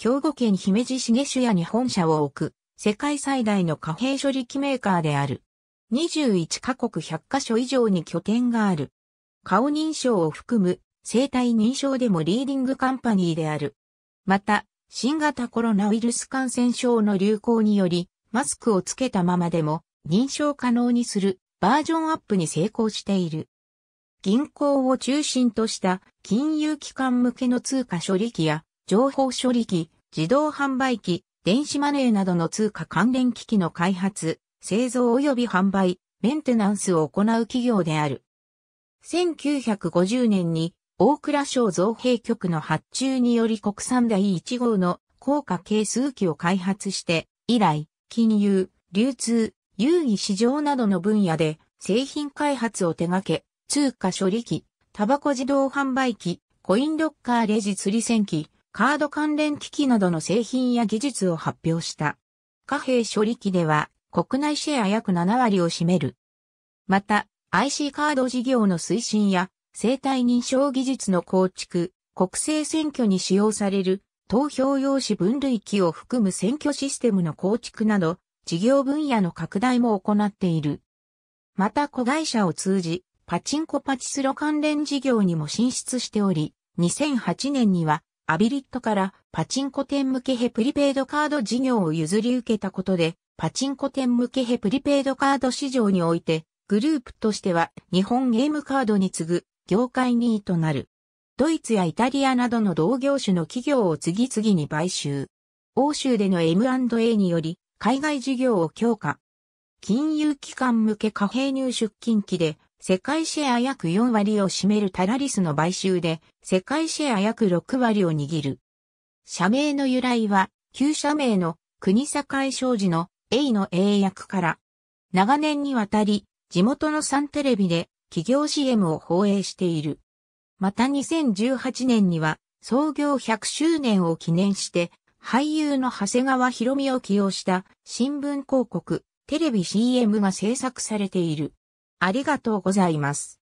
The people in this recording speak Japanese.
兵庫県姫路市下主屋に本社を置く、世界最大の貨幣処理機メーカーである。21カ国100カ所以上に拠点がある。顔認証を含む生体認証でもリーディングカンパニーである。また、新型コロナウイルス感染症の流行により、マスクをつけたままでも認証可能にするバージョンアップに成功している。銀行を中心とした金融機関向けの通貨処理機や情報処理機、自動販売機、電子マネーなどの通貨関連機器の開発、製造及び販売、メンテナンスを行う企業である。1950年に大倉省造幣局の発注により国産第1号の高価係数機を開発して、以来、金融、流通、遊戯市場などの分野で製品開発を手掛け、通貨処理機、タバコ自動販売機、コインロッカーレジ釣り線機、カード関連機器などの製品や技術を発表した。貨幣処理機では国内シェア約7割を占める。また、IC カード事業の推進や生体認証技術の構築、国政選挙に使用される投票用紙分類機を含む選挙システムの構築など、事業分野の拡大も行っている。また子会社を通じ、パチンコパチスロ関連事業にも進出しており、2008年にはアビリットからパチンコ店向けへプリペイドカード事業を譲り受けたことで、パチンコ店向けへプリペイドカード市場において、グループとしては日本ゲームカードに次ぐ業界2位となる。ドイツやイタリアなどの同業種の企業を次々に買収。欧州での M&A により海外事業を強化。金融機関向け貨幣入出金期で世界シェア約4割を占めるタラリスの買収で、世界シェア約6割を握る。社名の由来は、旧社名の国境商事の A の英訳から、長年にわたり、地元のサンテレビで企業 CM を放映している。また2018年には、創業100周年を記念して、俳優の長谷川博美を起用した新聞広告、テレビ CM が制作されている。ありがとうございます。